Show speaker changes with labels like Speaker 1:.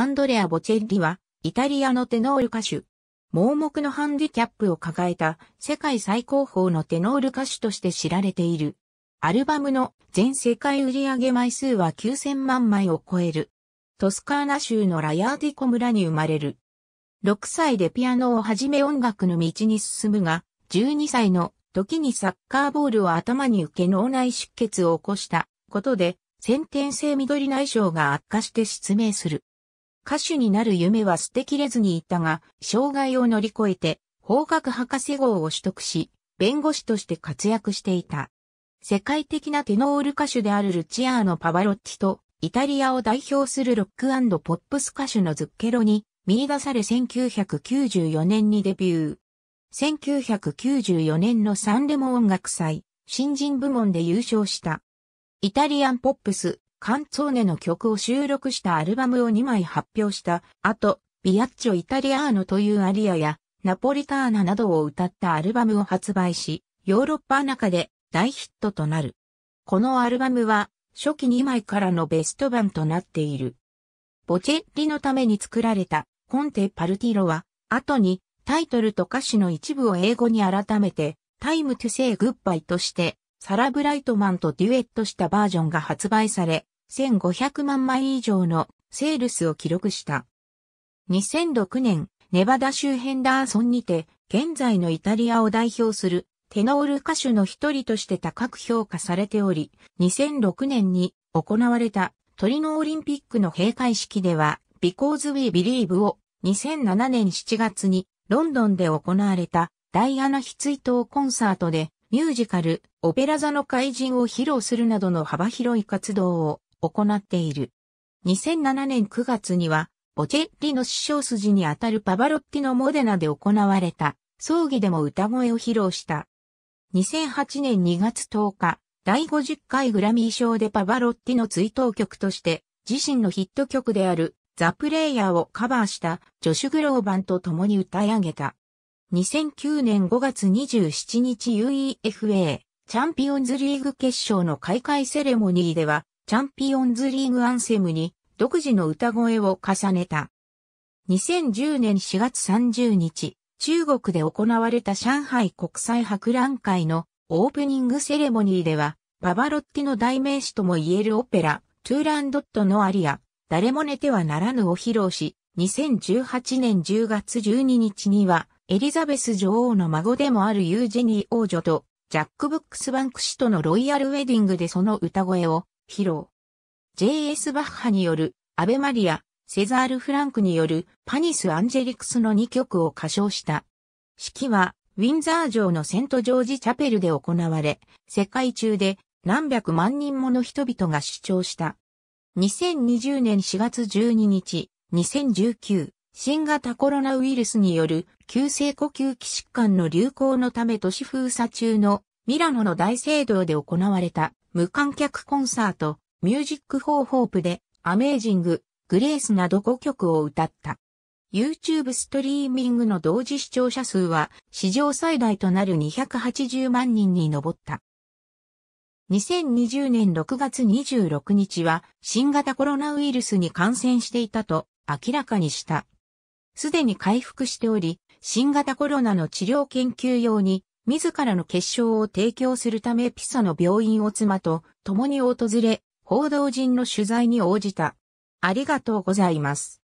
Speaker 1: アンドレア・ボチェッリは、イタリアのテノール歌手。盲目のハンディキャップを抱えた世界最高峰のテノール歌手として知られている。アルバムの全世界売上枚数は9000万枚を超える。トスカーナ州のラヤーディコ村に生まれる。6歳でピアノをはじめ音楽の道に進むが、12歳の時にサッカーボールを頭に受け脳内出血を起こしたことで、先天性緑内障が悪化して失明する。歌手になる夢は捨てきれずにいたが、障害を乗り越えて、法学博士号を取得し、弁護士として活躍していた。世界的なテノール歌手であるルチアーノ・パバロッティと、イタリアを代表するロックポップス歌手のズッケロに見出され1994年にデビュー。1994年のサンレモ音楽祭、新人部門で優勝した。イタリアンポップス、カンツォーネの曲を収録したアルバムを2枚発表した後、ビアッチョ・イタリアーノというアリアやナポリターナなどを歌ったアルバムを発売し、ヨーロッパ中で大ヒットとなる。このアルバムは初期2枚からのベスト版となっている。ボチェッリのために作られたコンテ・パルティロは後にタイトルと歌詞の一部を英語に改めてタイム・トゥ・セイ・グッバイとしてサラ・ブライトマンとデュエットしたバージョンが発売され、1500万枚以上のセールスを記録した。2006年、ネバダ州ヘンダーソンにて、現在のイタリアを代表するテノール歌手の一人として高く評価されており、2006年に行われたトリノオリンピックの閉会式では、Because We Believe を2007年7月にロンドンで行われたダイアナ非追悼コンサートでミュージカル、オペラ座の怪人を披露するなどの幅広い活動を行っている。2007年9月には、ボチェッリの師匠筋にあたるパバロッティのモデナで行われた、葬儀でも歌声を披露した。2008年2月10日、第50回グラミー賞でパバロッティの追悼曲として、自身のヒット曲である、ザ・プレイヤーをカバーしたジョシュ・グローバンと共に歌い上げた。2009年5月27日 UEFA チャンピオンズリーグ決勝の開会セレモニーではチャンピオンズリーグアンセムに独自の歌声を重ねた。2010年4月30日、中国で行われた上海国際博覧会のオープニングセレモニーでは、パバロッティの代名詞とも言えるオペラ、トゥーランドットのアリア、誰も寝てはならぬを披露し、2018年10月12日には、エリザベス女王の孫でもあるユージェニー王女と、ジャック・ブックス・バンク氏とのロイヤルウェディングでその歌声を披露。J.S. バッハによる、アベマリア、セザール・フランクによる、パニス・アンジェリクスの2曲を歌唱した。式は、ウィンザー城のセント・ジョージ・チャペルで行われ、世界中で何百万人もの人々が主張した。2020年4月12日、2019、新型コロナウイルスによる急性呼吸器疾患の流行のため都市封鎖中のミラノの大聖堂で行われた無観客コンサート、ミュージック・フォー・ホープで、アメージング、グレースなど5曲を歌った。YouTube ストリーミングの同時視聴者数は史上最大となる280万人に上った。2020年6月26日は新型コロナウイルスに感染していたと明らかにした。すでに回復しており、新型コロナの治療研究用に自らの結晶を提供するためピサの病院を妻と共に訪れ、報道陣の取材に応じた。ありがとうございます。